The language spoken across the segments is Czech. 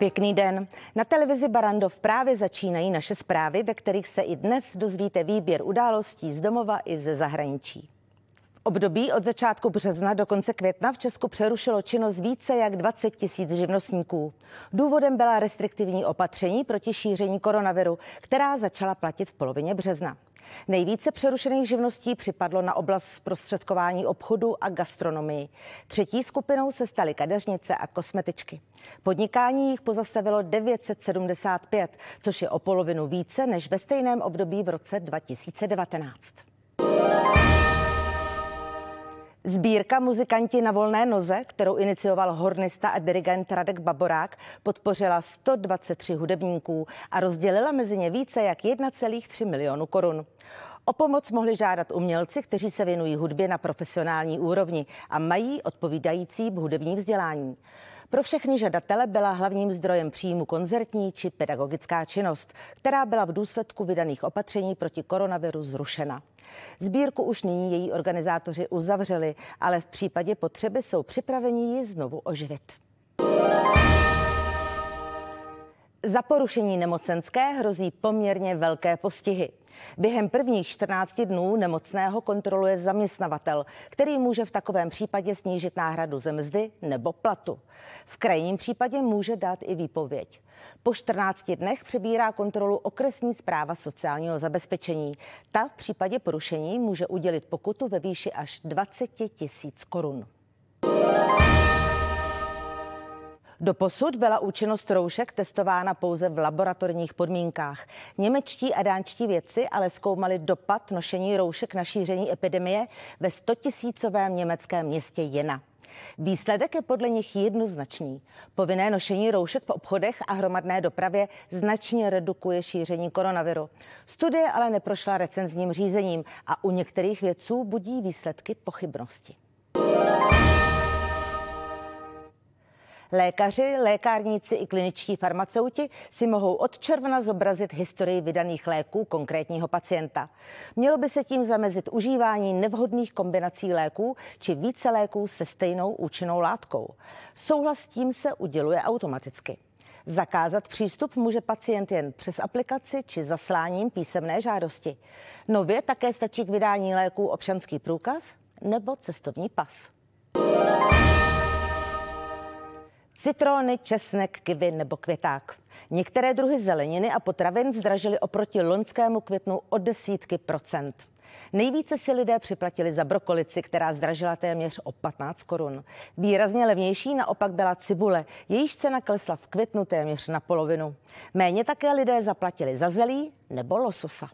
Pěkný den. Na televizi Barandov právě začínají naše zprávy, ve kterých se i dnes dozvíte výběr událostí z domova i ze zahraničí. V období od začátku března do konce května v Česku přerušilo činnost více jak 20 tisíc živnostníků. Důvodem byla restriktivní opatření proti šíření koronaviru, která začala platit v polovině března. Nejvíce přerušených živností připadlo na oblast zprostředkování obchodu a gastronomii. Třetí skupinou se staly kadeřnice a kosmetičky. Podnikání jich pozastavilo 975, což je o polovinu více než ve stejném období v roce 2019. Sbírka muzikanti na volné noze, kterou inicioval hornista a dirigent Radek Baborák, podpořila 123 hudebníků a rozdělila mezi ně více jak 1,3 milionu korun. O pomoc mohli žádat umělci, kteří se věnují hudbě na profesionální úrovni a mají odpovídající hudební vzdělání. Pro všechny žadatele byla hlavním zdrojem příjmu koncertní či pedagogická činnost, která byla v důsledku vydaných opatření proti koronaviru zrušena. Sbírku už nyní její organizátoři uzavřeli, ale v případě potřeby jsou připraveni ji znovu oživit. Za porušení nemocenské hrozí poměrně velké postihy. Během prvních 14 dnů nemocného kontroluje zaměstnavatel, který může v takovém případě snížit náhradu ze mzdy nebo platu. V krajním případě může dát i výpověď. Po 14 dnech přebírá kontrolu okresní zpráva sociálního zabezpečení. Ta v případě porušení může udělit pokutu ve výši až 20 tisíc korun. Doposud byla účinnost roušek testována pouze v laboratorních podmínkách. Němečtí a dánčtí vědci ale zkoumali dopad nošení roušek na šíření epidemie ve 100 tisícovém německém městě Jena. Výsledek je podle nich jednoznačný. Povinné nošení roušek v obchodech a hromadné dopravě značně redukuje šíření koronaviru. Studie ale neprošla recenzním řízením a u některých vědců budí výsledky pochybnosti. Lékaři, lékárníci i kliničtí farmaceuti si mohou od června zobrazit historii vydaných léků konkrétního pacienta. Mělo by se tím zamezit užívání nevhodných kombinací léků či více léků se stejnou účinnou látkou. Souhlas s tím se uděluje automaticky. Zakázat přístup může pacient jen přes aplikaci či zasláním písemné žádosti. Nově také stačí k vydání léků občanský průkaz nebo cestovní pas. Citrony, česnek, kivy nebo květák. Některé druhy zeleniny a potravin zdražily oproti loňskému květnu o desítky procent. Nejvíce si lidé připlatili za brokolici, která zdražila téměř o 15 korun. Výrazně levnější naopak byla cibule, jejíž cena klesla v květnu téměř na polovinu. Méně také lidé zaplatili za zelí nebo lososa.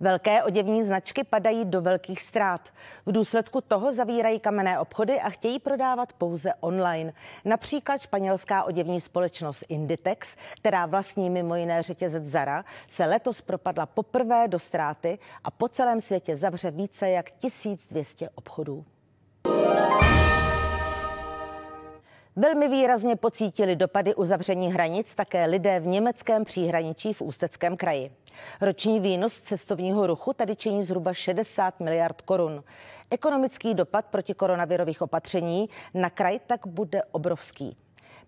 Velké oděvní značky padají do velkých ztrát. V důsledku toho zavírají kamenné obchody a chtějí prodávat pouze online. Například španělská oděvní společnost Inditex, která vlastní mimo jiné řetězec Zara, se letos propadla poprvé do ztráty a po celém světě zavře více jak 1200 obchodů. Velmi výrazně pocítili dopady uzavření hranic také lidé v německém příhraničí v Ústeckém kraji. Roční výnos cestovního ruchu tady činí zhruba 60 miliard korun. Ekonomický dopad proti koronavirových opatření na kraj tak bude obrovský.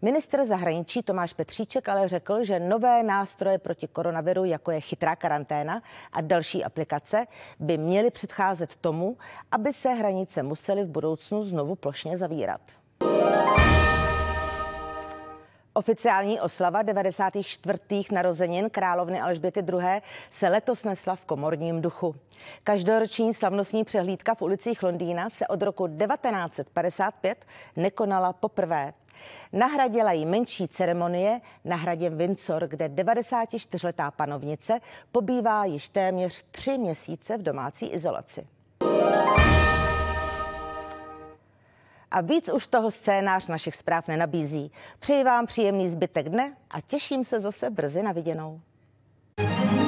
Minister zahraničí Tomáš Petříček ale řekl, že nové nástroje proti koronaviru, jako je chytrá karanténa a další aplikace, by měly předcházet tomu, aby se hranice musely v budoucnu znovu plošně zavírat. Oficiální oslava 94. narozenin královny Alžběty II. se letos nesla v komorním duchu. Každoroční slavnostní přehlídka v ulicích Londýna se od roku 1955 nekonala poprvé. Nahradila ji menší ceremonie na hradě Windsor, kde 94-letá panovnice pobývá již téměř tři měsíce v domácí izolaci. A víc už toho scénář našich zpráv nenabízí. Přeji vám příjemný zbytek dne a těším se zase brzy na viděnou. thank you